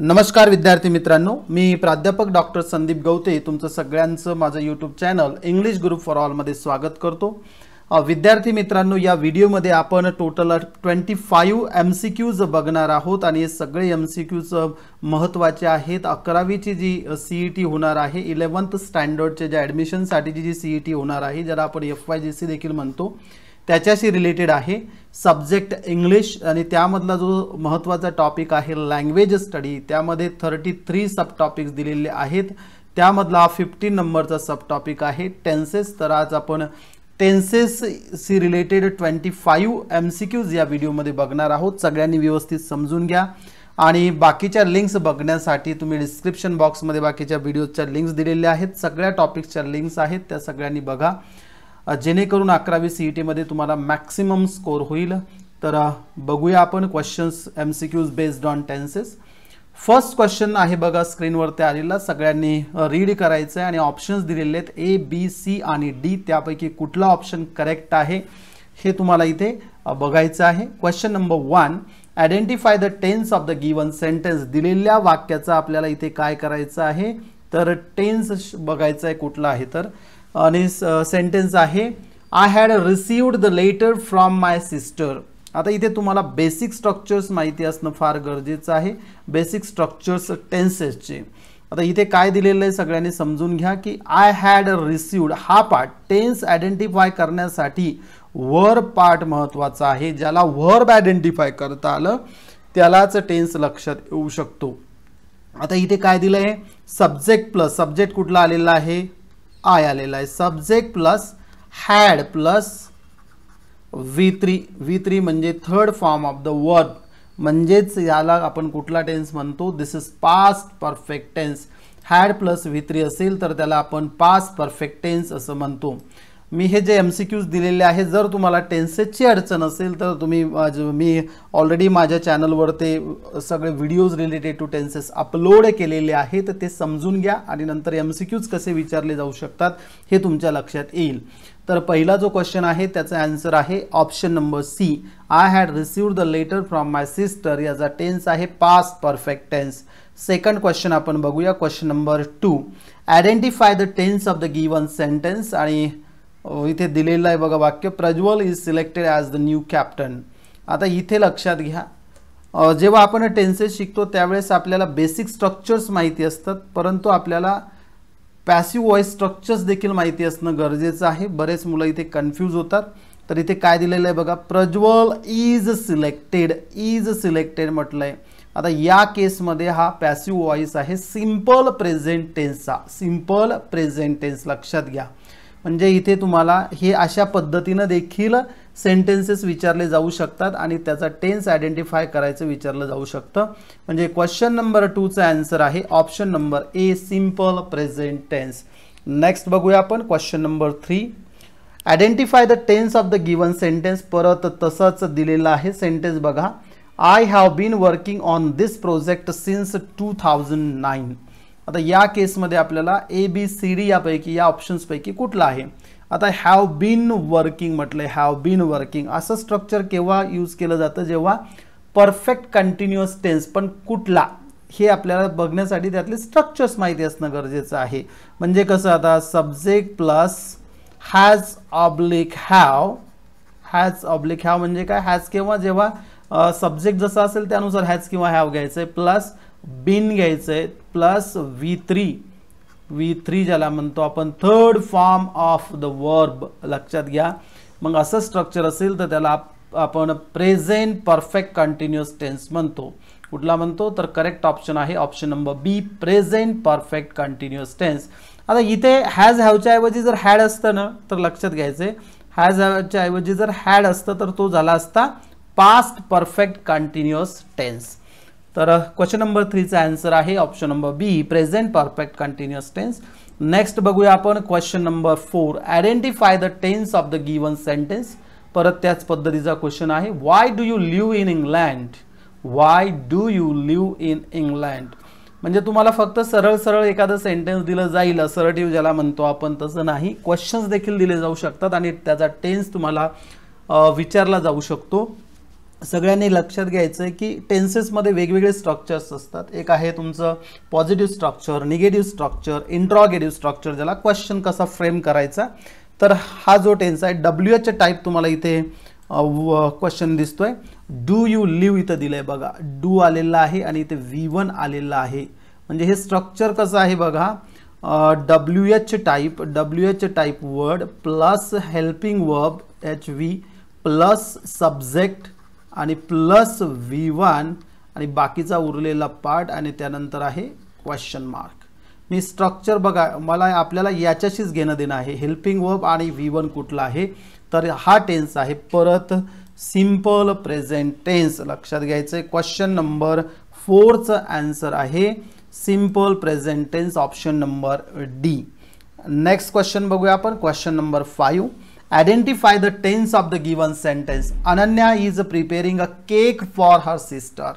नमस्कार विद्यार्थी मित्रांनो मी प्राध्यापक डॉक्टर संदीप गवते तुमचं सगळ्यांचं माझं YouTube channel English group for ऑलमध्ये स्वागत करतो विद्यार्थी मित्रांनो या व्हिडिओमध्ये आपण total twenty five M C Qs बघणार आहोत आणि हे सगळे एम सी क्यूज महत्त्वाचे आहेत अकरावीची जी सी ई टी होणार आहे इलेवन्थ स्टँडर्डचे ज्या ॲडमिशनसाठीची जी सी ई टी होणार आहे ज्याला आपण एफ वाय जी सी देखील म्हणतो त्याच्याशी रिलेटेड आहे सब्जेक्ट इंग्लिश आणि त्यामधला जो महत्त्वाचा टॉपिक आहे लँग्वेज स्टडी त्यामध्ये थर्टी थ्री सब टॉपिक्स दिलेले आहेत त्यामधला फिफ्टीन नंबरचा सब टॉपिक आहे टेन्सेस तर आज आपण टेन्सेसशी related twenty five M C Qs या व्हिडिओमध्ये बघणार आहोत सगळ्यांनी व्यवस्थित समजून घ्या आणि बाकीच्या लिंक्स बघण्यासाठी तुम्ही डिस्क्रिप्शन बॉक्समध्ये बाकीच्या व्हिडिओजच्या लिंक्स दिलेल्या आहेत सगळ्या टॉपिक्सच्या लिंक्स आहेत त्या सगळ्यांनी बघा जेणेकरून अकरावी सी ई e टीमध्ये तुम्हाला मॅक्सिमम स्कोर होईल तर बघूया आपण questions M C Qs based on tenses first question आहे बघा स्क्रीनवरती आलेला सगळ्यांनी रीड करायचं आहे आणि ऑप्शन्स दिलेले आहेत ए बी सी आणि डी त्यापैकी कुठला ऑप्शन करेक्ट आहे हे तुम्हाला इथे बघायचं आहे question number one identify the tense of the given sentence दिलेल्या वाक्याचा आपल्याला इथे काय करायचं आहे तर टेन्स बघायचं आहे कुठला आहे तर आणि सेंटेन्स आहे I had received the letter from my sister आता इथे तुम्हाला बेसिक स्ट्रक्चर्स माहिती असणं फार गरजेचं आहे बेसिक स्ट्रक्चर्स टेन्सेसचे आता इथे काय दिलेलं आहे सगळ्यांनी समजून घ्या की आय हॅड रिसिवड हा पार्ट टेन्स आयडेंटिफाय करण्यासाठी वर पार्ट महत्त्वाचा आहे ज्याला वर्ब आयडेंटिफाय करता आलं त्यालाच टेन्स लक्षात येऊ शकतो आता इथे काय दिलं आहे सब्जेक्ट प्लस सब्जेक्ट कुठला आलेला आहे आय आलेला आहे subject plus had plus V three V three म्हणजे third form of the word म्हणजेच याला आपण कुठला टेन्स म्हणतो this is past perfect tense had plus V three असेल तर त्याला आपण पास्ट परफेक्ट टेन्स असं म्हणतो मी हे जे एम सी क्यूज दिलेले आहे जर तुम्हाला टेन्सेसची अडचण असेल तर तुम्ही मी ऑलरेडी माझ्या चॅनलवर ते सगळे videos related to tenses upload केलेले आहेत तर ते समजून घ्या आणि नंतर एम सी क्यूज कसे विचारले जाऊ शकतात हे तुमच्या लक्षात येईल तर पहिला जो क्वेश्चन आहे त्याचा आन्सर आहे option number C I had receive the letter from my sister याचा टेन्स आहे past perfect tense second question आपण बघूया question number two identify the tense of the given sentence आणि इथे दिलेलं आहे बघा वाक्य Prajwal is selected as the new captain आता इथे लक्षात घ्या जेव्हा आपण टेन्सेस शिकतो त्यावेळेस आपल्याला बेसिक स्ट्रक्चर्स माहिती असतात परंतु आपल्याला पॅसिव वॉईस स्ट्रक्चर्स देखील माहिती असणं गरजेचं आहे बरेच मुलं इथे कन्फ्यूज होतात तर इथे काय दिलेलं आहे बघा Prajwal is selected is selected म्हटलं आहे आता या केसमध्ये हा पॅसिव वॉईस आहे simple present simple present tense लक्षात घ्या म्हणजे इथे तुम्हाला हे अशा पद्धतीनं देखील सेंटेन्सेस विचारले जाऊ शकतात आणि त्याचा टेन्स आयडेंटिफाय करायचं विचारलं जाऊ शकतं म्हणजे क्वेश्चन नंबर टूचं ॲन्सर आहे option number A simple present tense next बघूया आपण question number three identify the tense of the given sentence परत तसंच दिलेलं आहे सेंटेन्स बघा I have been working on this project since two thousand nine आता या केसमध्ये आपल्याला ए बी सी डी यापैकी या ऑप्शन्सपैकी कुठला आहे आता हॅव बीन वर्किंग म्हटलं हॅव बीन वर्किंग असं स्ट्रक्चर केव्हा यूज केलं जातं जेव्हा परफेक्ट कंटिन्युअस टेन्स पण कुठला हे आपल्याला बघण्यासाठी त्यातले स्ट्रक्चर्स माहिती असणं गरजेचं आहे म्हणजे कसं आता subject plus has oblique have has oblique have म्हणजे काय हॅज किंवा जेव्हा सब्जेक्ट जसा असेल त्यानुसार हॅज किंवा हॅव घ्यायचं आहे प्लस बिन घ्यायचं आहे plus V three V three ज्याला म्हणतो आपण third form of the verb लक्षात घ्या मग असं स्ट्रक्चर असेल तर त्याला आपण प्रेझेंट परफेक्ट कंटिन्युअस टेन्स म्हणतो कुठला म्हणतो तर करेक्ट ऑप्शन आहे option number B present perfect continuous tense आता इथे हॅज हॅवच्या ऐवजी जर हॅड असतं ना तर लक्षात घ्यायचं आहे हॅज हॅवच्या ऐवजी जर हॅड असतं तर तो झाला असता पास्ट परफेक्ट कंटिन्युअस टेन्स तर क्वेश्चन नंबर थ्रीचा आन्सर आहे option number B present perfect continuous tense next बघूया आपण question number four identify the tense of the given sentence परत त्याच पद्धतीचा क्वेश्चन आहे why do you live in England why do you live in England म्हणजे तुम्हाला फक्त सरळ सरळ एखादं सेंटेन्स दिलं जाईल असरटिव्ह ज्याला म्हणतो आपण तसं नाही क्वेश्चन्स देखील दिले जाऊ शकतात आणि त्याचा टेन्स तुम्हाला विचारला जाऊ शकतो सगळ्यांनी लक्षात घ्यायचं आहे की टेन्सेसमध्ये वेगवेगळे स्ट्रक्चर्स असतात एक आहे तुमचं positive structure negative structure interrogative structure ज्याला क्वेश्चन कसा फ्रेम करायचा तर हा जो टेन्स आहे डब्ल्यू एच टाईप तुम्हाला इथे क्वेश्चन दिसतो आहे डू यू लिव्ह इथं दिलं आहे बघा डू आलेला आहे आणि इथे व्ही वन आलेलं आहे म्हणजे हे स्ट्रक्चर कसं आहे बघा W H type W H type word plus helping verb H V plus subject आणि प्लस व्ही वन आणि बाकीचा उरलेला पार्ट आणि त्यानंतर आहे क्वेश्चन मार्क मी स्ट्रक्चर बघा मला आपल्याला याच्याशीच घेणं देणं आहे हेल्पिंग वर्ब आणि व्ही वन कुठला आहे तर हा टेन्स आहे परत सिम्पल प्रेझेंट टेन्स लक्षात घ्यायचं आहे क्वेश्चन नंबर फोरचं ॲन्सर आहे simple present tense option number D next question बघूया आपण question number five Identify the tense of the given sentence. Ananya is preparing a cake for her sister.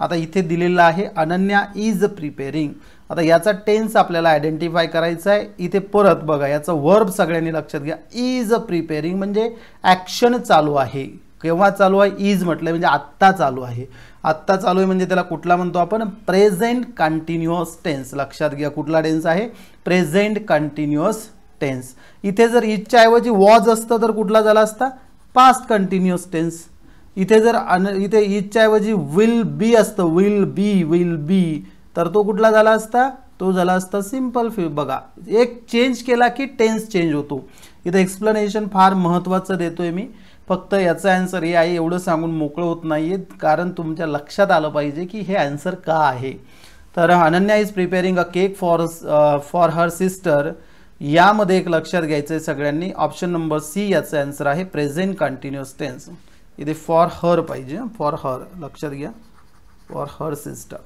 आता इथे दिलेलं आहे अनन्या इज प्रिपेरिंग आता याचा टेन्स आपल्याला आयडेंटिफाय करायचा आहे इथे परत बघा याचं वर्ब सगळ्यांनी लक्षात घ्या इज प्रिपेरिंग म्हणजे ॲक्शन चालू आहे केव्हा चालू आहे इज म्हटलं म्हणजे आत्ता चालू आहे आत्ता चालू आहे म्हणजे त्याला कुठला म्हणतो आपण प्रेझेंट कंटिन्युअस टेन्स लक्षात घ्या कुठला टेन्स आहे प्रेझेंट कंटिन्युअस टेन्स इथे जर इजच्या ऐवजी वॉज असतं तर कुठला झाला असता पास्ट कंटिन्युअस टेन्स इथे जर अन इथे इजच्या ऐवजी विल बी असतं विल बी विल बी तर तो कुठला झाला असता तो झाला असता सिम्पल फि बघा एक चेंज केला की टेन्स चेंज होतो इथे एक्सप्लेनेशन फार महत्त्वाचं देतोय मी फक्त याचं आन्सर हे आई एवढं सांगून मोकळं होत नाही कारण तुमच्या लक्षात आलं पाहिजे की हे आन्सर का आहे तर Ananya is preparing a cake for for her sister यामध्ये एक लक्षात घ्यायचं आहे सगळ्यांनी ऑप्शन नंबर सी याचं आन्सर आहे प्रेझेंट कंटिन्युअस टेन्स इथे फॉर हर पाहिजे फॉर हर लक्षात घ्या for her sister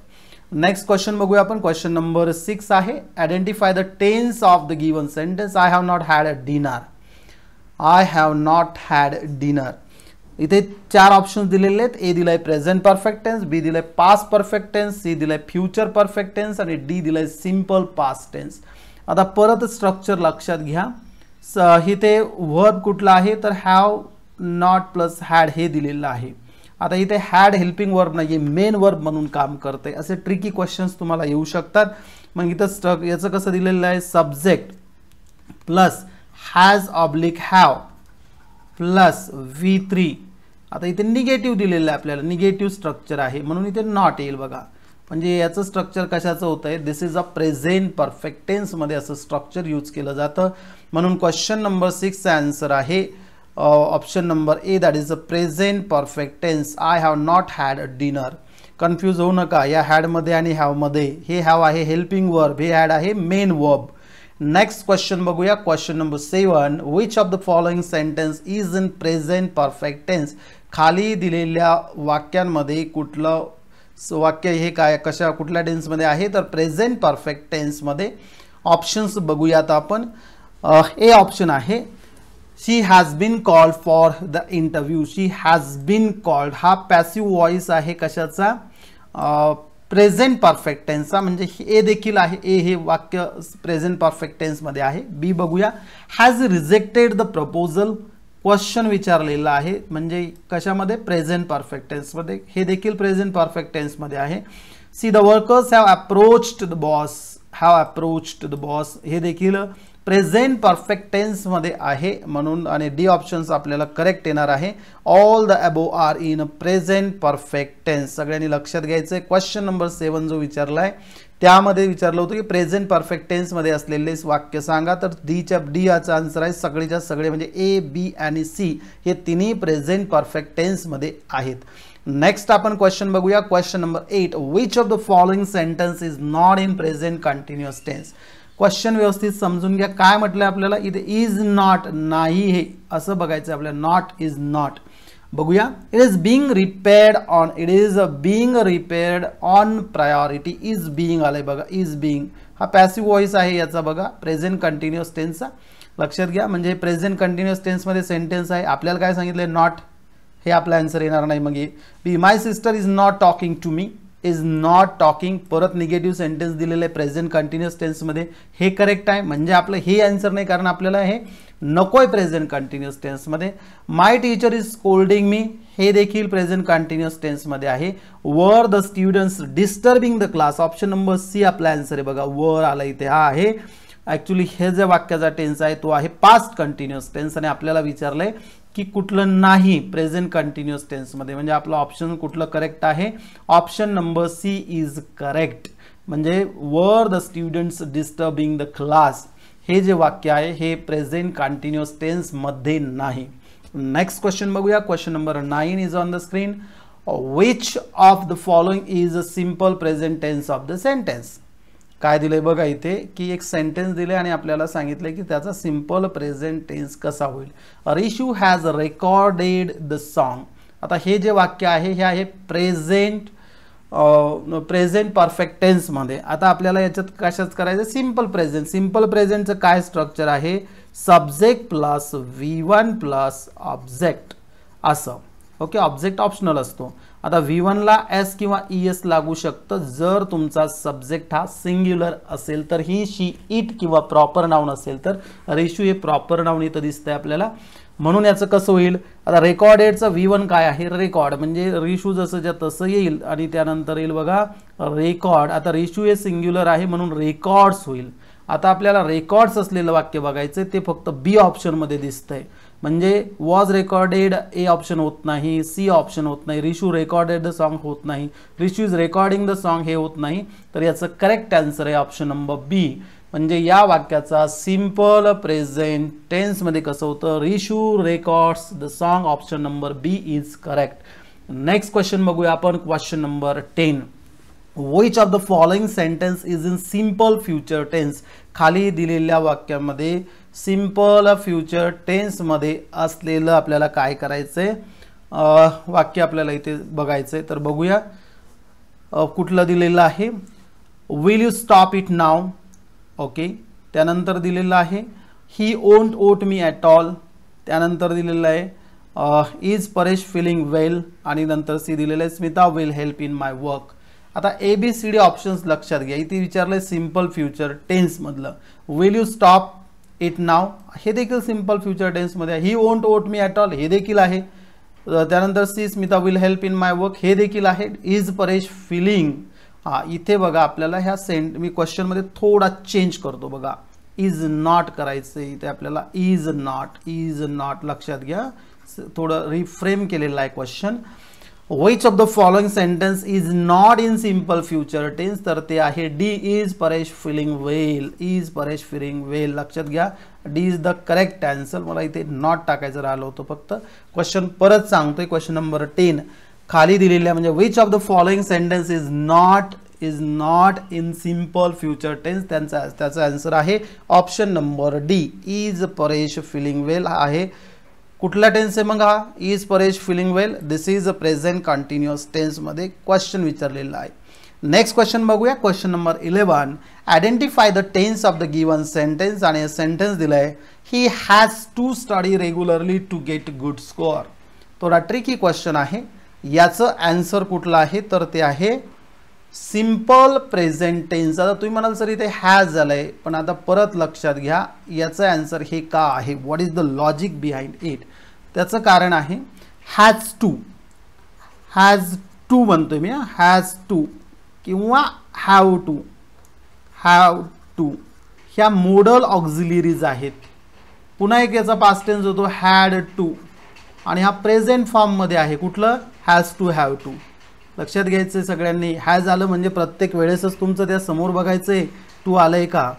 next question बघूया आपण क्वेश्चन नंबर सिक्स आहे identify the tense of the given sentence I have not had a dinner I have not had dinner इथे चार options दिलेले आहेत ए दिलाय प्रेझेंट परफेक्ट टेन्स बी दिलाय past perfect tense C दिलाय फ्युचर परफेक्ट टेन्स आणि D दिलाय simple past tense आता परत स्ट्रक्चर लक्षात घ्या स इथे वर्ब कुठला आहे तर हॅव नॉट प्लस हॅड हे दिलेलं आहे आता इथे हॅड हेल्पिंग वर्ब नाही आहे मेन वर्ब म्हणून काम करते असे ट्रिकी क्वेश्चन्स तुम्हाला येऊ शकतात मग इथं स्ट्रक याचं कसं दिलेलं आहे subject plus has oblique have plus V three आता इथे निगेटिव्ह दिलेलं आहे आपल्याला निगेटिव्ह स्ट्रक्चर आहे म्हणून इथे नॉट येईल बघा म्हणजे याचं स्ट्रक्चर कशाचं होतं आहे this is a present perfect टेन्समध्ये असं स्ट्रक्चर यूज केलं जातं म्हणून क्वेश्चन नंबर सिक्सचा आन्सर आहे option number A that is a present perfect tense I have not had a dinner confuse होऊ नका या हॅडमध्ये आणि हॅवमध्ये हे हॅव आहे हेल्पिंग वर्ब हे हॅड आहे मेन वर्ब नेक्स्ट क्वेश्चन बघूया question number seven which of the following sentence is in present perfect tense खाली दिलेल्या वाक्यांमध्ये कुठलं सो वाक्य हे काय कशा कुठल्या टेन्समध्ये आहे तर प्रेझेंट परफेक्ट टेन्समध्ये ऑप्शन्स बघूयात आपण ए ऑप्शन आहे she has been called for the interview she has been called हा पॅसिव व्हॉइस आहे कशाचा प्रेझेंट परफेक्ट टेन्सचा म्हणजे ए देखील आहे ए हे वाक्य प्रेझेंट परफेक्ट टेन्समध्ये आहे बी बघूया has rejected the proposal question विचारलेला आहे म्हणजे कशामध्ये प्रेझेंट परफेक्ट टेन्समध्ये हे देखील प्रेझेंट परफेक्ट टेन्समध्ये आहे C the workers have approached the boss have approached the boss हे देखील प्रेझेंट परफेक्ट टेन्समध्ये आहे म्हणून आणि डी ऑप्शन्स आपल्याला करेक्ट येणार आहे all the above are in present perfect tense सगळ्यांनी लक्षात घ्यायचं आहे क्वेश्चन नंबर सेवन जो विचारला आहे त्यामध्ये विचारलं होतं की प्रेझेंट परफेक्ट टेन्समध्ये असलेले वाक्य सांगा तर डीच्या डी याचा आन्सर आहे सगळेच्या सगळे म्हणजे ए बी आणि सी हे तिन्ही प्रेझेंट परफेक्ट टेन्समध्ये आहेत नेक्स्ट आपण क्वेश्चन बघूया question number eight which of the following sentence is not in present continuous tense question व्यवस्थित समजून घ्या काय म्हटलं आपल्याला इथे इज नॉट नाही हे असं बघायचं आपल्याला नॉट इज नॉट बघूया it is being repaired on it is being repaired on priority is being आलंय बघा इज बिंग हा पॅसिव्ह व्हॉइस आहे याचा बघा प्रेझेंट कंटिन्युअस टेन्सचा लक्षात घ्या म्हणजे प्रेझेंट कंटिन्युअस टेन्समध्ये सेंटेन्स आहे आपल्याला काय सांगितलं नॉट हे आपला आन्सर येणार नाही मग B my sister is not talking to me is not talking परत निगेटिव्ह सेंटेन्स दिलेलं आहे प्रेझेंट कंटिन्युअस टेन्समध्ये हे करेक्ट आहे म्हणजे आपलं हे आन्सर नाही कारण आपल्याला हे नको आहे प्रेझेंट कंटिन्युअस टेन्समध्ये my teacher is scolding me हे देखील प्रेझेंट कंटिन्युअस टेन्समध्ये आहे were the students disturbing the class option number C आपला ॲन्सर आहे बघा वर आला इथे हा आहे ॲक्च्युली हे जे वाक्याचा टेन्स आहे तो आहे पास्ट कंटिन्युअस टेन्स आणि आपल्याला विचारलं की कुठलं नाही प्रेझेंट कंटिन्युअस टेन्समध्ये म्हणजे आपलं ऑप्शन कुठलं करेक्ट आहे option number C is correct म्हणजे were the students disturbing the class हे जे वाक्य आहे हे प्रेझेंट कंटिन्युअस टेन्समध्ये नाही नेक्स्ट क्वेश्चन बघूया question number nine is on the screen which of the following is a simple present tense of the sentence काय दिलं बघा इथे की एक सेंटेन्स दिले आणि आपल्याला सांगितलं की त्याचा सिम्पल प्रेझेंट टेन्स कसा होईल Rishu has recorded the song आता हे जे वाक्य आहे हे आहे प्रेझेंट प्रेझेंट परफेक्ट टेन्समध्ये आता आपल्याला याच्यात कशाच करायचं सिम्पल प्रेझेंट सिम्पल प्रेझेंटचं काय स्ट्रक्चर आहे subject plus V one plus object असं ओके ऑब्जेक्ट ऑप्शनल असतो आता व्ही वनला एस किंवा ई e एस लागू शकतं जर तुमचा सब्जेक्ट हा सिंग्युलर असेल तर ही शी इट किंवा प्रॉपर नाऊन असेल तर रेशू हे प्रॉपर नाऊन इथं दिसतंय आपल्याला म्हणून याचं कसं होईल आता रेकॉर्डेडचं व्ही वन काय आहे रेकॉर्ड म्हणजे रेशू जसं ज्या तसं येईल आणि त्यानंतर येईल बघा रेकॉर्ड आता रेशू हे सिंग्युलर आहे म्हणून रेकॉर्ड्स होईल आता आपल्याला रेकॉर्ड्स असलेलं वाक्य बघायचं ते फक्त बी ऑप्शनमध्ये दिसतंय म्हणजे वॉज रेकॉर्डेड ए ऑप्शन होत नाही सी ऑप्शन होत नाही रिशू रेकॉर्डेड द सॉन्ग होत नाही Rishu is recording the song हे होत नाही तर याचं करेक्ट आन्सर आहे ऑप्शन नंबर बी म्हणजे या वाक्याचा सिम्पल प्रेझेंट टेन्समध्ये कसं होतं Rishu records the song option number B is correct next question बघूया आपण question number ten which of the following sentence is in simple future tense खाली दिलेल्या वाक्यामध्ये सिम्पल फ्युचर टेन्समध्ये असलेलं आपल्याला काय करायचं आहे वाक्य आपल्याला इथे बघायचं आहे तर बघूया कुठलं दिलेलं आहे will you stop it now okay त्यानंतर दिलेलं आहे ही ओंट ओट मी ॲट ऑल त्यानंतर दिलेलं आहे इज परेश फिलिंग वेल आणि नंतर सी दिलेलं आहे Smita will help in my work आता A B C D options लक्षात घ्या इथे विचारलं आहे सिम्पल फ्युचर टेन्समधलं will you stop it now हे देखील सिम्पल फ्युचर टेन्समध्ये आहे ही ओंट ओट मी ॲट ऑल हे देखील आहे त्यानंतर C Smita will help in my work हे देखील आहे इज परेश फिलिंग हा इथे बघा आपल्याला ह्या सेंट मी क्वेश्चनमध्ये थोडा चेंज करतो बघा इज नॉट करायचं इथे आपल्याला इज नॉट इज नॉट लक्षात घ्या थोडं रिफ्रेम केलेलं आहे question which of the following sentence is not in simple future tense तर ते आहे D is Paresh feeling well is Paresh feeling well लक्षात घ्या D is the correct answer मला इथे नॉट टाकायचं राहिलं होतं फक्त क्वेश्चन परत सांगतोय क्वेश्चन नंबर टेन खाली दिलेल्या म्हणजे which of the following sentence is not is not in simple future tense त्यांचा त्याचा आन्सर आहे option number D is Paresh feeling well आहे कुठला टेन्स आहे मग हा is Paresh feeling well this is a present continuous टेन्समध्ये क्वेश्चन विचारलेला आहे नेक्स्ट क्वेश्चन बघूया question number eleven identify the tense of the given sentence आणि सेंटेन्स दिलं आहे he has to study regularly to get good score थोडा tricky question आहे याचं ॲन्सर कुठलं आहे तर ते आहे सिम्पल प्रेझेंट टेन्स आता तुम्ही म्हणाल सर इथे हॅज झालं आहे पण आता परत लक्षात घ्या याचं ॲन्सर हे का आहे what is the logic behind it त्याचं कारण आहे हॅज टू हॅज टू म्हणतोय मी हॅज टू किंवा हॅव टू हॅव टू ह्या मोडल ऑक्झिलिरीज आहेत पुन्हा एक याचा पास टेन्स होतो हॅड टू आणि हा प्रेझेंट फॉर्ममध्ये आहे कुठलं हॅज टू हॅव टू लक्षात घ्यायचं आहे सगळ्यांनी हॅज आलं म्हणजे प्रत्येक वेळेसच तुमचं त्या समोर बघायचं आहे टू आलं आहे का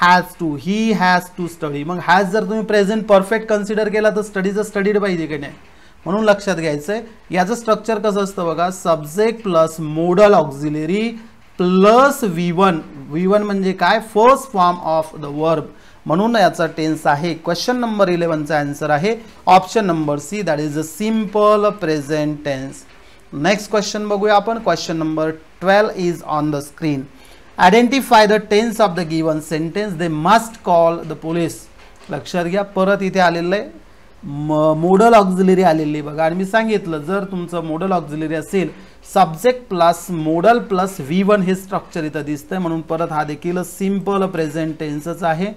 has to he has to study मग हॅज जर तुम्ही प्रेझेंट परफेक्ट कन्सिडर केला तर स्टडीचं स्टडीड पाहिजे की नाही म्हणून लक्षात घ्यायचं आहे याचं स्ट्रक्चर कसं असतं बघा subject plus modal auxiliary plus V one V one म्हणजे काय first form of the verb म्हणून याचा टेन्स आहे क्वेश्चन नंबर इलेव्हनचा आन्सर आहे option number C that is a simple present tense next question बघूया आपण question number twelve is on the screen identify the tense of the given sentence they must call the police लक्षात घ्या परत इथे आलेलं आहे म मोडल ऑक्झिलरी आलेली बघा आणि मी सांगितलं जर तुमचं मोडल ऑक्झिलरी असेल subject plus modal plus V one हे स्ट्रक्चर इथं दिसतंय म्हणून परत हा देखील सिम्पल प्रेझेंट टेन्सच आहे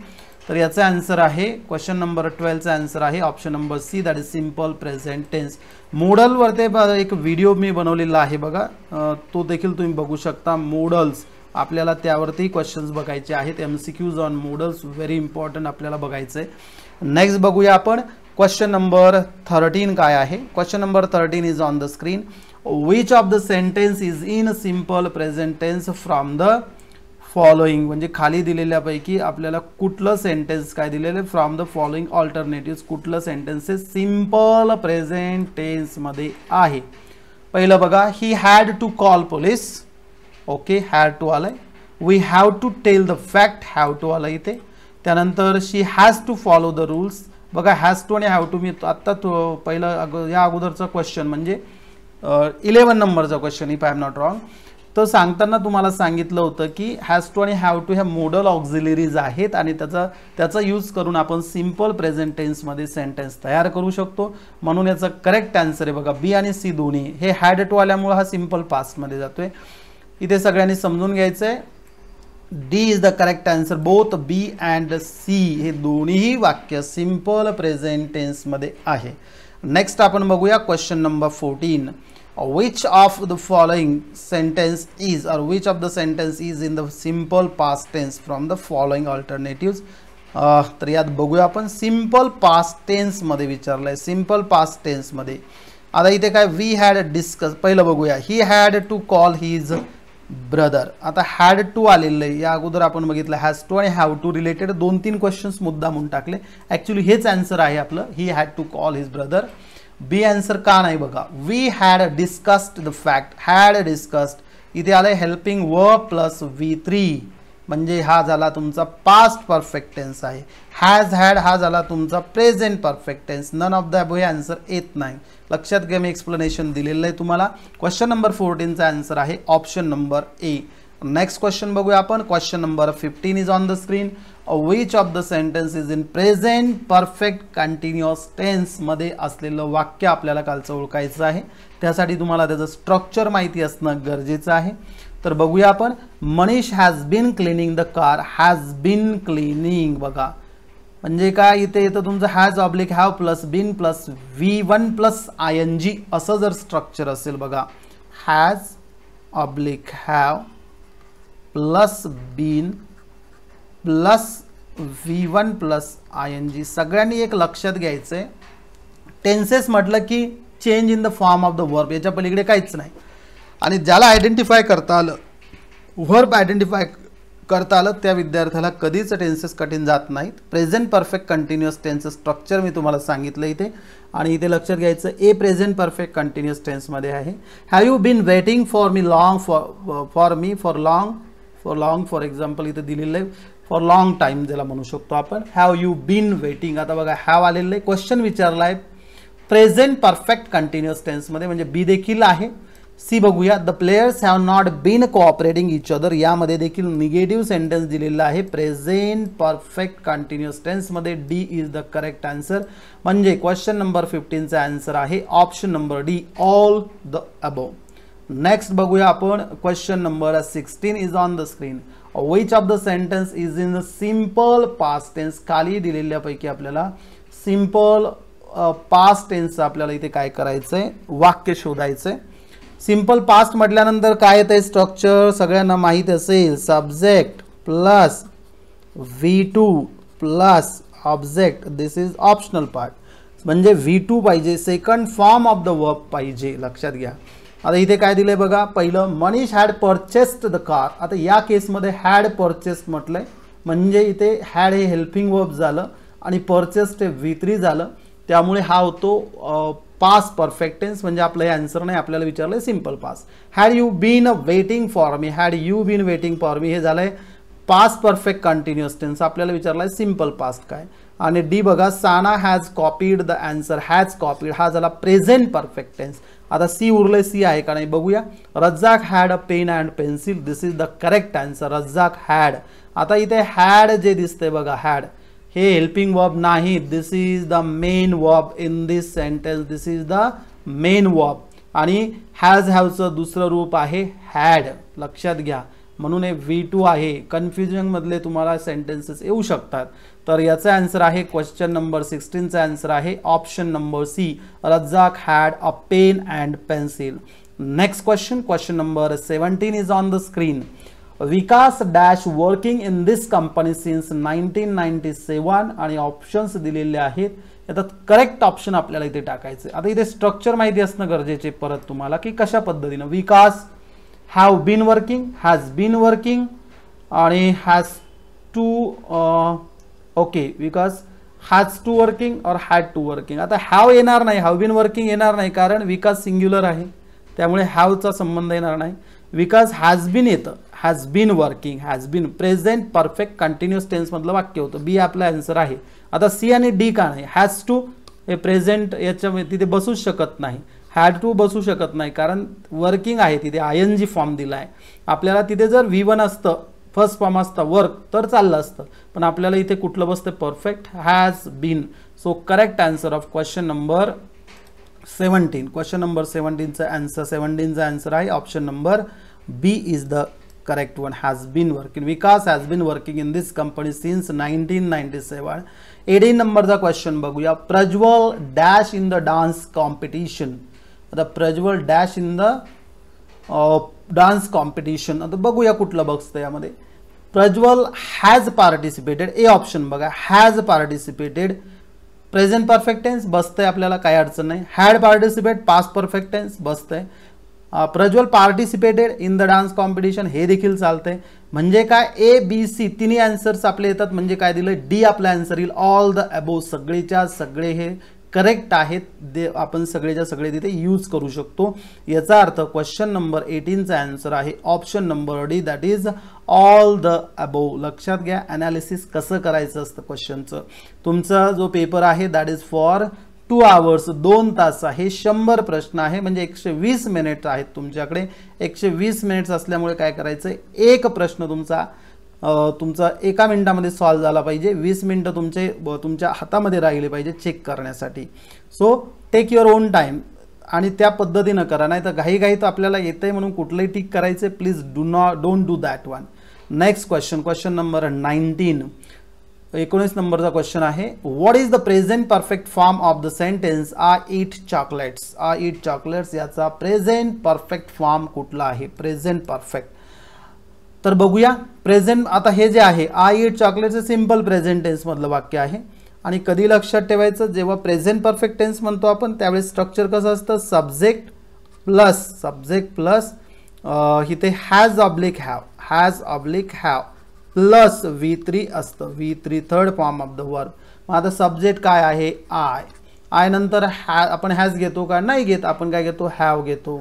तर याचा आन्सर आहे क्वेश्चन नंबर ट्वेल्वचा आन्सर आहे option number C that is simple present tense मोडलवर ते एक व्हिडिओ मी बनवलेला आहे बघा तो देखील तुम्ही बघू शकता मोडल्स आपल्याला त्यावरती क्वेश्चन्स बघायचे आहेत M C Qs on modals very important आपल्याला बघायचं आहे नेक्स्ट बघूया आपण क्वेश्चन नंबर थर्टीन काय आहे question number thirteen is on the screen which of the sentence is in simple present tense from the following म्हणजे खाली दिलेल्यापैकी आपल्याला कुठलं सेंटेन्स काय दिलेलं आहे फ्रॉम द फॉलोईंग ऑल्टरनेटिव्ह कुठलं सेंटेन्स हे सिम्पल प्रेझेंटेन्समध्ये आहे पहिलं बघा he had to call police okay have to आलं we have to tell the fact have to आलं इथे त्यानंतर she has to follow the rules बघा हॅज टू आणि हॅव टू मी आत्ता तो पहिलं अगो या अगोदरचा क्वेश्चन म्हणजे इलेवन नंबरचा question if I am not wrong तर सांगताना तुम्हाला सांगितलं होतं की हॅज टू आणि हॅव टू ह्या मोडल ऑक्झिलरीज आहेत आणि त्याचा त्याचा यूज करून आपण सिम्पल प्रेझेंट टेन्समध्ये सेंटेन्स तयार करू शकतो म्हणून याचा करेक्ट आन्सर आहे बघा बी आणि सी दोन्ही हे हॅड टू आल्यामुळं हा सिम्पल पास्टमध्ये जातो आहे इथे सगळ्यांनी समजून घ्यायचं आहे D is the correct answer both B and C हे दोन्हीही वाक्य सिम्पल प्रेझेंटेन्समध्ये आहे नेक्स्ट आपण बघूया question number fourteen which of the following sentence is or which of the sentence is in the simple past tense from the following alternatives तर यात बघूया आपण सिंपल पास्ट टेन्समध्ये विचारलं आहे सिम्पल पास्ट टेन्समध्ये आता इथे काय वी हॅड डिस्कस पहिलं बघूया he had to call his brother आता हॅड टू आलेलं आहे या अगोदर आपण बघितलं हॅज टू आणि हॅव टू रिलेटेड दोन तीन क्वेश्चन्स मुद्दा म्हणून टाकले ॲक्च्युली हेच आन्सर आहे आपलं he had to call his brother B answer का नाही बघा we had discussed the fact had discussed इथे आलं हेल्पिंग व प्लस वी थ्री म्हणजे हा झाला तुमचा पास्ट परफेक्ट आहे हॅज हॅड हा झाला तुमचा present perfect none of the above हे आन्सर येत नाही लक्षात घ्या मी एक्सप्लेनेशन दिलेलं आहे तुम्हाला क्वेश्चन नंबर फोर्टीनचा आन्सर आहे option number A next question बघूया आपण question number fifteen is on the screen which of the sentence is in present perfect continuous टेन्समध्ये असलेलं वाक्य आपल्याला कालचं ओळखायचं आहे त्यासाठी तुम्हाला त्याचं स्ट्रक्चर माहिती असणं गरजेचं आहे तर बघूया आपण Manish has been cleaning the car has been cleaning बघा म्हणजे काय इथे येतं तुमचं has oblique have plus been plus V one plus I N G असं जर स्ट्रक्चर असेल बघा has oblique have plus been plus V one plus I N G सगळ्यांनी एक लक्षात घ्यायचं आहे टेन्सेस म्हटलं की change in the form of the verb याच्या पलीकडे काहीच नाही आणि ज्याला आयडेंटिफाय करता आलं व्हर्ब आयडेंटिफाय करता आलं त्या विद्यार्थ्याला कधीच टेन्सेस कठीण जात नाहीत present perfect continuous tense structure मी तुम्हाला सांगितलं इथे आणि इथे लक्षात घ्यायचं ए प्रेझेंट परफेक्ट कंटिन्युअस टेन्समध्ये आहे have you been waiting for me long for for me for long for long for example इथे दिलेलं आहे फॉर लाँग टाईम ज्याला म्हणू शकतो आपण हॅव यू बीन वेटिंग आता बघा हॅव आलेलं आहे क्वेश्चन विचारला आहे प्रेझेंट परफेक्ट कंटिन्युअस टेन्समध्ये म्हणजे बी देखील आहे सी बघूया the players have not been cooperating each other यामध्ये देखील निगेटिव्ह सेंटेन्स दिलेला आहे प्रेझेंट परफेक्ट कंटिन्युअस टेन्समध्ये D is the correct answer म्हणजे क्वेश्चन नंबर फिफ्टीनचा आन्सर आहे option number D all the above next बघूया आपण question number sixteen is on the screen which of the sentence is in the simple past tense खाली दिलेल्यापैकी आपल्याला simple past टेन्सचं आपल्याला इथे काय करायचं आहे वाक्य शोधायचं आहे सिम्पल पास्ट म्हटल्यानंतर काय येतं स्ट्रक्चर सगळ्यांना माहीत असेल subject plus V two plus object this is optional part म्हणजे व्ही टू पाहिजे second form of the verb पाहिजे लक्षात घ्या आता इथे काय दिलं आहे बघा पहिलं Manish had purchased the car आता या केसमध्ये हॅड परचेस्ड म्हटलंय म्हणजे इथे हॅड हे हेल्पिंग वर्ब झालं आणि परचेस्ड हे व्ही थ्री झालं त्यामुळे हा होतो पास परफेक्ट म्हणजे आपलं हे आन्सर नाही आपल्याला विचारलंय simple past had you been waiting for me had you been waiting for me हे झालंय पास परफेक्ट कंटिन्युअस टेन्स आपल्याला विचारलाय सिंपल सिम्पल पास्ट काय आणि डी बघा Sana has copied the answer has copied हा झाला प्रेझेंट परफेक्ट टेन्स आता C उरले सी आहे का नाही बघूया Razzaq had a pen and pencil this is the correct answer Razzaq had आता इथे हॅड जे दिसते बघा हॅड हे हेल्पिंग वॉब नाही this is the main verb in this sentence this is the main verb आणि हॅज हॅवचं दुसरं रूप आहे हॅड लक्षात घ्या म्हणून हे व्ही टू आहे कन्फ्युजनमधले तुम्हाला सेंटेन्सेस येऊ शकतात तर याचा आन्सर आहे क्वेश्चन नंबर सिक्स्टीनचा आन्सर आहे option number C Razzaq had a pen and pencil next question question number seventeen is on the screen Vikas dash working in this company since nineteen ninety seven आणि options दिलेले आहेत यात correct option आपल्याला इथे टाकायचे आता इथे स्ट्रक्चर माहिती असणं गरजेचे परत तुम्हाला की कशा पद्धतीनं Vikas have been working has been working आणि has to okay Vikas has to working और हॅड टू वर्किंग आता हॅव येणार नाही हॅव बीन वर्किंग येणार नाही कारण विकास सिंग्युलर आहे त्यामुळे हॅवचा संबंध येणार नाही विकास हॅज बीन येतं has been working has been present perfect continuous टेन्समधलं वाक्य होतं बी आपला आन्सर आहे आता सी आणि डी का नाही हॅज टू हे प्रेझेंट याच्या तिथे बसूच शकत नाही हॅड टू बसू शकत नाही कारण वर्किंग आहे तिथे आय एन जी फॉर्म दिला आहे आपल्याला तिथे जर व्ही वन असतं फर्स्ट फॉर्म असतं वर्क तर चाललं असतं पण आपल्याला इथे कुठलं बसतं perfect has been so correct answer of question number सेवन्टीन क्वेश्चन नंबर एन्सर आन्सर सेवन्टीनचा आन्सर आहे option number B is the correct one has been working working has been working in this company since since 1997 18 number नंबरचा question बघूया Prajwal dash in the dance competition आता Prajwal dash in the dance competition आता बघूया कुठलं बघतं यामध्ये Prajwal has participated A option बघा has participated present perfect tense बसतंय आपल्याला काही अडचण नाही had participate past perfect tense बसतंय Prajwal participated in the dance competition हे देखील चालतंय म्हणजे काय ए बी सी तिन्ही आन्सर्स आपले येतात म्हणजे काय दिलं डी आपलं आन्सर येईल ऑल द अबो सगळेच्या सगळे हे करेक्ट आहेत दे आपण ज्या सगळे तिथे यूज करू शकतो याचा अर्थ क्वेश्चन नंबर एटीनचा ॲन्सर आहे option number D that is all the above लक्षात घ्या ॲनालिसिस कसं करायचं असतं क्वेश्चनचं तुमचा जो पेपर आहे that is for two hours दोन तास आहे शंभर प्रश्न आहे म्हणजे एकशे वीस मिनिट्स आहेत तुमच्याकडे एकशे वीस मिनिट्स असल्यामुळे काय करायचं एक प्रश्न तुमचा तुमचा एका मिनटामध्ये सॉल्व झाला पाहिजे वीस मिनटं तुमचे तुमच्या हातामध्ये राहिले पाहिजे चेक करण्यासाठी so take your own time आणि त्या पद्धतीनं करा नाही तर तर आपल्याला येत आहे म्हणून कुठलंही टिक करायचं please do no don't do that one next question question number nineteen एकोणीस नंबरचा क्वेश्चन आहे what is the present perfect form of the sentence I eat chocolates I eat chocolates याचा प्रेझेंट परफेक्ट फॉर्म कुठला आहे present perfect तर बघूया present आता हे जे आहे आय इट चॉकलेटचं सिम्पल प्रेझेंट टेन्समधलं वाक्य आहे आणि कधी लक्षात ठेवायचं जेव्हा प्रेझेंट परफेक्ट टेन्स म्हणतो आपण त्यावेळेस स्ट्रक्चर कसं असतं सब्जेक्ट प्लस सब्जेक्ट प्लस इथे has oblique have has oblique have plus V three असतं V three third form of the verb मग आता सब्जेक्ट काय आहे आय आय नंतर हॅ आपण हॅज घेतो का नाही घेत आपण काय घेतो हॅव घेतो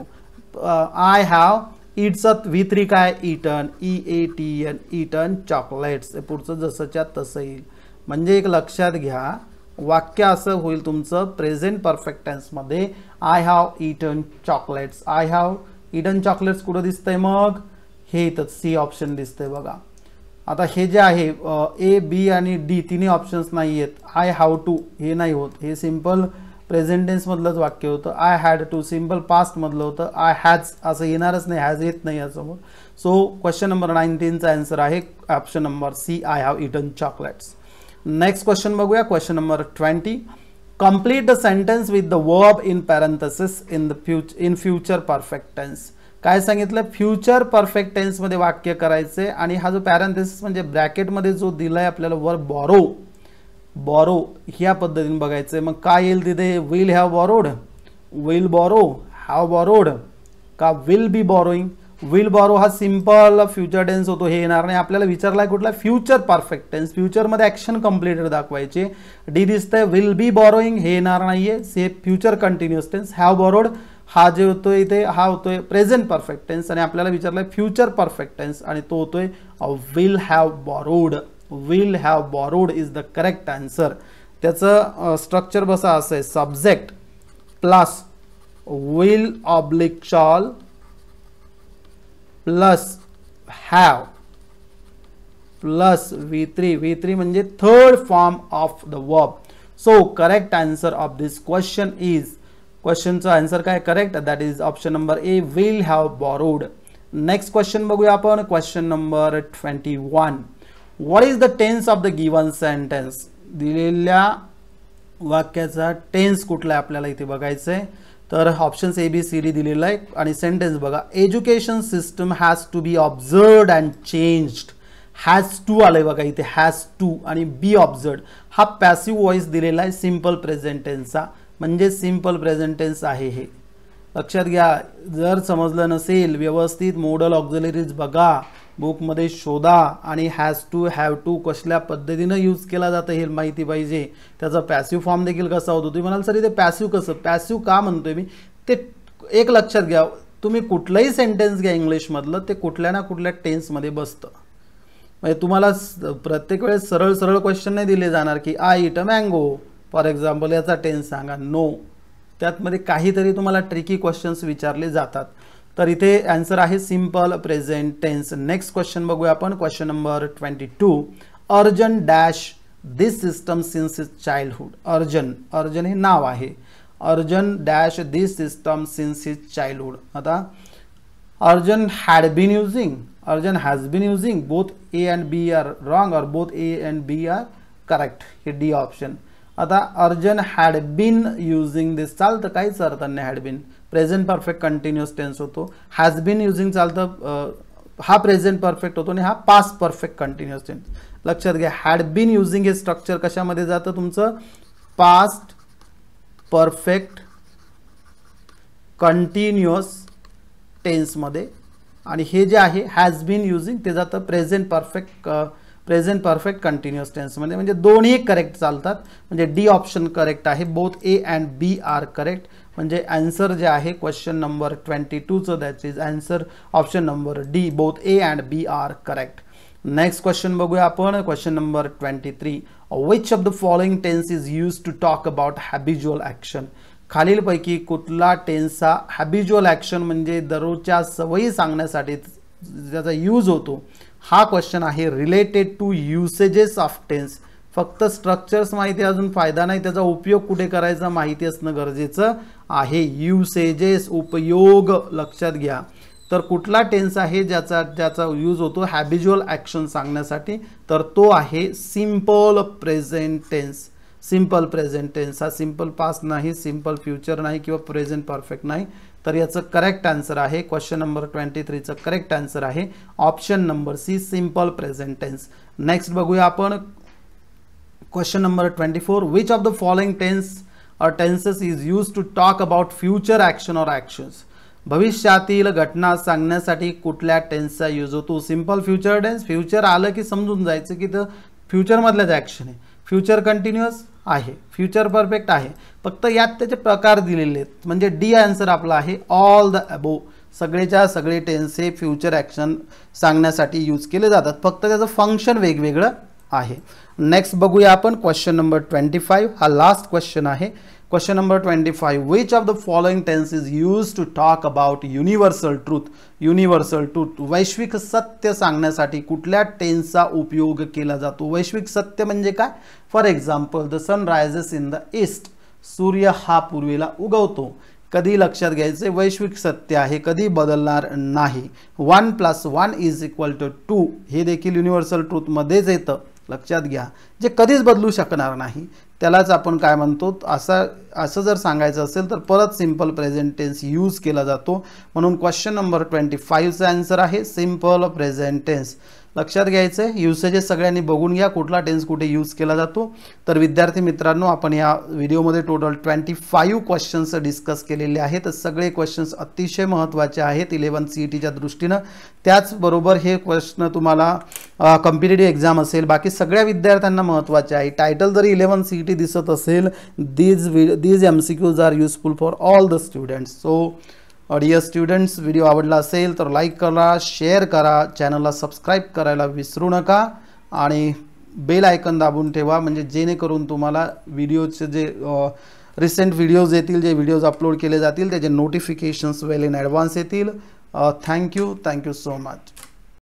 आय हॅव इटचं व्ही थ्री काय eaten E A T N eaten chocolates पुढचं जसंच्या तसं येईल म्हणजे एक लक्षात घ्या वाक्य असं होईल तुमचं प्रेझेंट परफेक्ट टेन्समध्ये I have eaten chocolates I have eaten chocolates कुठं दिसतंय मग हे इथं सी ऑप्शन दिसतंय बघा आता हे जे आहे ए बी आणि डी तिन्ही ऑप्शन्स नाही आहेत आय हॅव टू हे नाही होत हे सिम्पल प्रेझेंट टेन्समधलंच वाक्य होतं आय हॅड टू सिम्पल पास्टमधलं होतं आय हॅज असं येणारच नाही हॅज येत नाही यासमोर सो क्वेश्चन नंबर नाईन्टीनचा आन्सर आहे option number C I have eaten chocolates next question बघूया question number twenty complete the sentence with the verb in parenthesis in the future in future perfect tense काय सांगितलं future perfect टेन्समध्ये वाक्य करायचे आणि हा जो पॅरेंथेसिस म्हणजे ब्रॅकेटमध्ये जो दिला आहे आपल्याला वर्ब बॉरो बॉरो ह्या पद्धतीने बघायचं आहे मग काय येईल तिथे will have borrowed will borrow have borrowed का will be borrowing will borrow हा सिम्पल फ्युचर टेन्स होतो हे येणार नाही आपल्याला विचारला आहे कुठला फ्युचर परफेक्ट टेन्स फ्युचरमध्ये ॲक्शन कम्प्लिटेड दाखवायचे डी दिसतंय विल बी बॉरोईंग हे येणार नाही आहे say future continuous tense have borrowed हा जे होतोय इथे हा होतोय प्रेझेंट परफेक्ट टेन्स आणि आपल्याला विचारलाय आहे फ्युचर परफेक्ट टेन्स आणि तो होतोय will have borrowed will have borrowed is the correct answer. That's a structure basa as a subject plus will oblique shall plus have plus v3 v3 manje third form of the verb so correct answer of this question is question so answer ka correct that is option number a will have borrowed next question baguya apan question number 21 what is the tense of the given sentence दिलेल्या वाक्याचा tense कुठला आहे आपल्याला इथे बघायचं आहे तर options A B C D दिलेलं आहे आणि सेंटेन्स बघा education system has to be observed and changed has to आलं आहे बघा इथे हॅज टू आणि बी ऑब्झर्ड हा पॅसिव्ह वॉइस दिलेला आहे सिम्पल प्रेझेंटेन्सचा म्हणजे सिम्पल प्रेझेंटेन्स आहे हे लक्षात घ्या जर समजलं नसेल व्यवस्थित मोडल ऑक्झिलरीज बघा बुकमध्ये शोधा आणि हॅज टू हॅव टू कसल्या पद्धतीनं यूज केला जातं हे माहिती पाहिजे त्याचा पॅसिव फॉर्म देखील कसा होतो तुम्ही म्हणाल सर इथे पॅसिव कसं पॅसिव का म्हणतोय मी ते एक लक्षात घ्या तुम्ही कुठलंही सेंटेन्स घ्या इंग्लिशमधलं ते कुठल्या ना कुठल्या टेन्समध्ये बसतं म्हणजे तुम्हाला प्रत्येक वेळेस सरळ सरळ क्वेश्चन नाही दिले जाणार की I eat a mango for example याचा टेन्स सांगा नो त्यातमध्ये काहीतरी तुम्हाला ट्रिकी क्वेश्चन्स विचारले जातात तर इथे ॲन्सर आहे simple present tense next question बघूया आपण question number twenty two Arjun dash this system since is childhood Arjun Arjun हे नाव आहे Arjun dash this system since his childhood आता Arjun had been using Arjun has been using both A and B are wrong or both A and B are correct हे D option आता Arjun had been using this चालतं काहीच अर्थ नाही had bin present perfect continuous tense होतो has been using चालतं हा present perfect होतो आणि हा पास परफेक्ट कंटिन्युअस टेन्स लक्षात घ्या हॅड बीन युझिंग हे स्ट्रक्चर कशामध्ये जातं तुमचं पास्ट परफेक्ट कंटिन्युअस टेन्समध्ये आणि हे जे आहे हॅज बीन युझिंग ते जातं present perfect present perfect continuous टेन्समध्ये म्हणजे दोन्ही करेक्ट चालतात म्हणजे डी ऑप्शन करेक्ट आहे both A and B are correct म्हणजे ॲन्सर जे आहे क्वेश्चन नंबर ट्वेंटी टूचं that is answer option number D both A and B are correct next question बघूया आपण question number twenty three which of the following tense is use to talk about habitual action खालीलपैकी कुठला tense हा हॅबिज्युअल action म्हणजे दररोजच्या सवयी सांगण्यासाठी त्याचा यूज होतो हा क्वेश्चन आहे related to usages of tense फक्त स्ट्रक्चर्स माहिती अजून फायदा नाही त्याचा उपयोग कुठे करायचा माहिती असणं गरजेचं आहे युसेजेस उपयोग लक्षात घ्या तर कुठला टेन्स आहे ज्याचा ज्याचा यूज होतो हॅबिज्युअल ॲक्शन सांगण्यासाठी तर तो आहे simple present tense simple present tense हा सिम्पल पास्ट नाही सिम्पल फ्युचर नाही किंवा प्रेझेंट परफेक्ट नाही तर याचं करेक्ट आन्सर आहे क्वेश्चन नंबर ट्वेंटी थ्रीचं करेक्ट आन्सर आहे option number C simple present tense next बघूया आपण question number twenty four which of the following tense or tenses is used to talk about future action or actions. भविष्यातील घटना सांगण्यासाठी कुठल्या टेन्सचा use होतो सिम्पल फ्युचर टेन्स फ्युचर आलं की समजून जायचं की तर फ्युचरमधलंच ॲक्शन आहे फ्युचर कंटिन्युअस आहे फ्युचर परफेक्ट आहे फक्त यात त्याचे प्रकार दिलेले आहेत म्हणजे डी आन्सर आपला आहे ऑल द अबो सगळेच्या सगळे टेन्स हे फ्युचर ॲक्शन सांगण्यासाठी यूज केले जातात फक्त त्याचं फंक्शन वेगवेगळं आहे नेक्स्ट बघूया आपण क्वेश्चन नंबर ट्वेंटी फाईव्ह हा लास्ट क्वेश्चन आहे question number twenty five which of the following tense is use to talk about universal truth universal truth वैश्विक सत्य सांगण्यासाठी कुठल्या टेन्सचा उपयोग केला जातो वैश्विक सत्य म्हणजे काय for example the sun rises in the east सूर्य हा पूर्वेला उगवतो कधी लक्षात घ्यायचे वैश्विक सत्य आहे कधी बदलणार नाही one plus one is equal to two हे देखील युनिव्हर्सल ट्रूथमध्येच येतं लक्षात घ्या जे कधीच बदलू शकणार नाही त्यालाच आपण काय म्हणतो असं असं जर सांगायचं असेल तर परत सिंपल प्रेझेंट टेन्स यूज केला जातो म्हणून क्वेश्चन नंबर ट्वेंटी फाईव्हचा आन्सर आहे सिंपल प्रेझेंट टेन्स लक्षात घ्यायचं आहे युसेजेस सगळ्यांनी बघून घ्या कुठला टेन्स कुठे यूज केला जातो तर विद्यार्थी मित्रांनो आपण या व्हिडिओमध्ये total twenty five questions discuss केलेले आहेत सगळे क्वेश्चन्स अतिशय महत्त्वाचे आहेत इलेवन सी ई टीच्या दृष्टीनं त्याचबरोबर हे क्वेश्चन तुम्हाला कम्पिटेटिव्ह एक्झाम असेल बाकी सगळ्या विद्यार्थ्यांना महत्त्वाचे आहे टायटल जरी इलेवन सी ई टी दिसत असेल these these M C MCQs are useful for all the students so audio students video आवडला असेल तर लाईक करा शेअर करा चॅनलला सबस्क्राईब करायला विसरू नका आणि बेल आयकन दाबून ठेवा म्हणजे जेणेकरून तुम्हाला व्हिडिओचे जे रिसेंट व्हिडिओज येतील जे व्हिडिओज अपलोड केले जातील त्याचे नोटिफिकेशन्स वेल इन ॲडव्हान्स येतील थँक्यू थँक्यू सो मच